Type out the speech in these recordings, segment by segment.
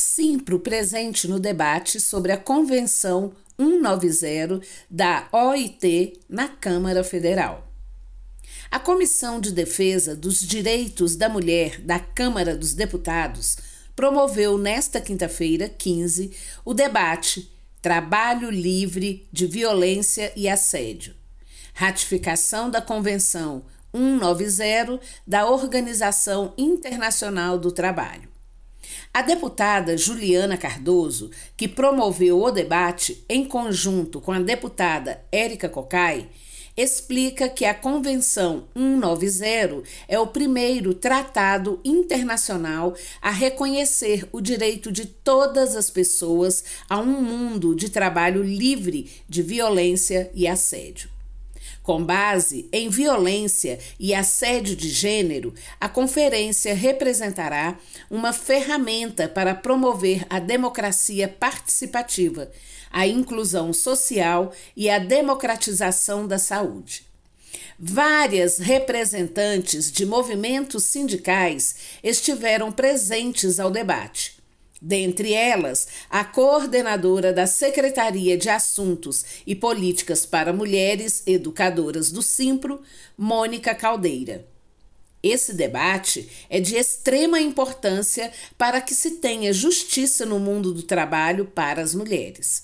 Simpro presente no debate sobre a Convenção 190 da OIT na Câmara Federal. A Comissão de Defesa dos Direitos da Mulher da Câmara dos Deputados promoveu nesta quinta-feira, 15, o debate Trabalho Livre de Violência e Assédio. Ratificação da Convenção 190 da Organização Internacional do Trabalho. A deputada Juliana Cardoso, que promoveu o debate em conjunto com a deputada Érica Cocai, explica que a Convenção 190 é o primeiro tratado internacional a reconhecer o direito de todas as pessoas a um mundo de trabalho livre de violência e assédio. Com base em violência e assédio de gênero, a conferência representará uma ferramenta para promover a democracia participativa, a inclusão social e a democratização da saúde. Várias representantes de movimentos sindicais estiveram presentes ao debate. Dentre elas, a coordenadora da Secretaria de Assuntos e Políticas para Mulheres Educadoras do Simpro, Mônica Caldeira. Esse debate é de extrema importância para que se tenha justiça no mundo do trabalho para as mulheres.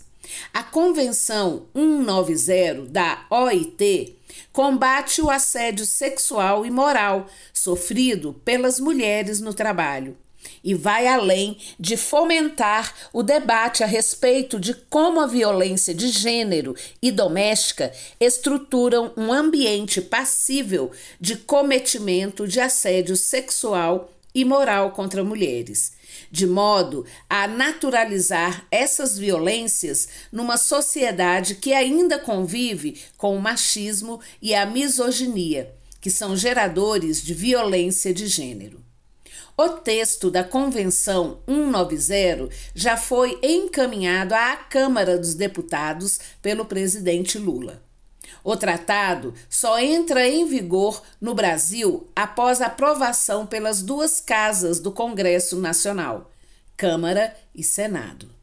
A Convenção 190 da OIT combate o assédio sexual e moral sofrido pelas mulheres no trabalho e vai além de fomentar o debate a respeito de como a violência de gênero e doméstica estruturam um ambiente passível de cometimento de assédio sexual e moral contra mulheres, de modo a naturalizar essas violências numa sociedade que ainda convive com o machismo e a misoginia, que são geradores de violência de gênero. O texto da Convenção 190 já foi encaminhado à Câmara dos Deputados pelo presidente Lula. O tratado só entra em vigor no Brasil após aprovação pelas duas casas do Congresso Nacional, Câmara e Senado.